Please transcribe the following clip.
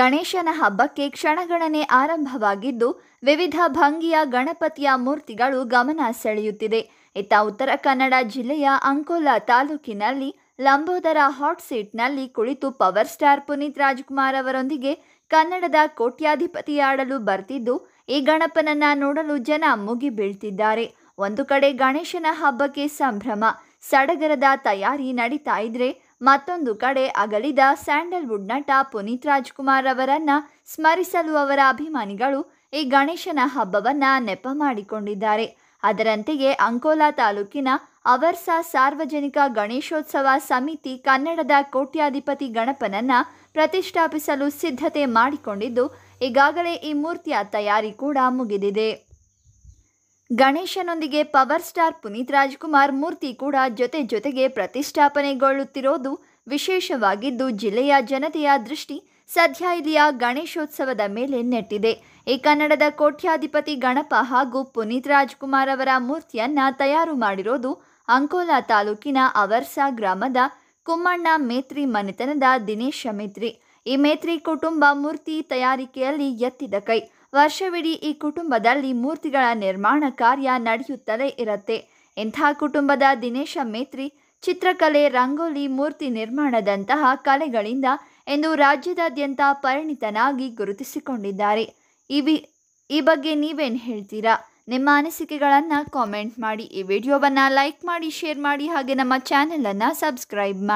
ಗಣೇಶನ ಹಬ್ಬಕ್ಕೆ ಕ್ಷಣಗಣನೆ ಆರಂಭವಾಗಿದ್ದು ವಿವಿಧ ಭಂಗಿಯ ಗಣಪತಿಯ ಮೂರ್ತಿಗಳು ಗಮನ ಸೆಳೆಯುತ್ತಿದೆ ಇತ್ತ ಉತ್ತರ ಕನ್ನಡ ಜಿಲ್ಲೆಯ ಅಂಕೋಲಾ ತಾಲೂಕಿನಲ್ಲಿ ಲಂಬೋದರ ಹಾಟ್ ಸೀಟ್ನಲ್ಲಿ ಕುಳಿತು ಪವರ್ ಸ್ಟಾರ್ ಪುನೀತ್ ರಾಜ್ಕುಮಾರ್ ಅವರೊಂದಿಗೆ ಕನ್ನಡದ ಕೋಟ್ಯಾಧಿಪತಿಯಾಡಲು ಬರ್ತಿದ್ದು ಈ ಗಣಪನನ್ನ ನೋಡಲು ಜನ ಮುಗಿಬೀಳ್ತಿದ್ದಾರೆ ಒಂದು ಕಡೆ ಗಣೇಶನ ಹಬ್ಬಕ್ಕೆ ಸಂಭ್ರಮ ಸಡಗರದ ತಯಾರಿ ನಡೀತಾ ಇದ್ರೆ ಮತ್ತೊಂದು ಕಡೆ ಅಗಲಿದ ಸ್ಯಾಂಡಲ್ವುಡ್ ನಟ ಪುನೀತ್ ರಾಜ್ಕುಮಾರ್ ಅವರನ್ನ ಸ್ಮರಿಸಲು ಅವರ ಅಭಿಮಾನಿಗಳು ಈ ಗಣೇಶನ ಹಬ್ಬವನ್ನ ನೆಪ ಮಾಡಿಕೊಂಡಿದ್ದಾರೆ ಅದರಂತೆಯೇ ಅಂಕೋಲಾ ತಾಲೂಕಿನ ಅವರ್ಸ ಸಾರ್ವಜನಿಕ ಗಣೇಶೋತ್ಸವ ಸಮಿತಿ ಕನ್ನಡದ ಕೋಟ್ಯಾಧಿಪತಿ ಗಣಪನನ್ನ ಪ್ರತಿಷ್ಠಾಪಿಸಲು ಸಿದ್ಧತೆ ಮಾಡಿಕೊಂಡಿದ್ದು ಈಗಾಗಲೇ ಈ ಮೂರ್ತಿಯ ತಯಾರಿ ಕೂಡ ಮುಗಿದಿದೆ ಗಣೇಶನೊಂದಿಗೆ ಪವರ್ ಸ್ಟಾರ್ ಪುನೀತ್ ರಾಜ್ಕುಮಾರ್ ಮೂರ್ತಿ ಕೂಡ ಜೊತೆ ಜೊತೆಗೆ ಪ್ರತಿಷ್ಠಾಪನೆಗೊಳ್ಳುತ್ತಿರೋದು ವಿಶೇಷವಾಗಿದ್ದು ಜಿಲ್ಲೆಯ ಜನತೆಯ ದೃಷ್ಟಿ ಸದ್ಯ ಇಲ್ಲಿಯ ಗಣೇಶೋತ್ಸವದ ಮೇಲೆ ನೆಟ್ಟಿದೆ ಈ ಕನ್ನಡದ ಕೋಟ್ಯಾಧಿಪತಿ ಗಣಪ ಹಾಗೂ ಪುನೀತ್ ರಾಜ್ಕುಮಾರ್ ಅವರ ಮೂರ್ತಿಯನ್ನ ತಯಾರು ಮಾಡಿರೋದು ಅಂಕೋಲಾ ತಾಲೂಕಿನ ಅವರ್ಸಾ ಗ್ರಾಮದ ಕುಮ್ಮಣ್ಣ ಮೇತ್ರಿ ಮನೆತನದ ದಿನೇಶ ಮೇತ್ರಿ ಈ ಮೇತ್ರಿ ಕುಟುಂಬ ಮೂರ್ತಿ ತಯಾರಿಕೆಯಲ್ಲಿ ಎತ್ತಿದ ಕೈ ವರ್ಷವಿಡೀ ಈ ಕುಟುಂಬದಲ್ಲಿ ಮೂರ್ತಿಗಳ ನಿರ್ಮಾಣ ಕಾರ್ಯ ನಡೆಯುತ್ತಲೇ ಇರುತ್ತೆ ಇಂಥ ಕುಟುಂಬದ ದಿನೇಶ ಮೇತ್ರಿ ಚಿತ್ರಕಲೆ ರಂಗೋಲಿ ಮೂರ್ತಿ ನಿರ್ಮಾಣದಂತಹ ಕಲೆಗಳಿಂದ ಎಂದು ರಾಜ್ಯದಾದ್ಯಂತ ಪರಿಣಿತನಾಗಿ ಗುರುತಿಸಿಕೊಂಡಿದ್ದಾರೆ ಈ ಈ ಬಗ್ಗೆ ನೀವೇನು ಹೇಳ್ತೀರಾ ನಿಮ್ಮ ಅನಿಸಿಕೆಗಳನ್ನು ಕಾಮೆಂಟ್ ಮಾಡಿ ಈ ವಿಡಿಯೋವನ್ನು ಲೈಕ್ ಮಾಡಿ ಶೇರ್ ಮಾಡಿ ಹಾಗೆ ನಮ್ಮ ಚಾನೆಲನ್ನು ಸಬ್ಸ್ಕ್ರೈಬ್ ಮಾಡಿ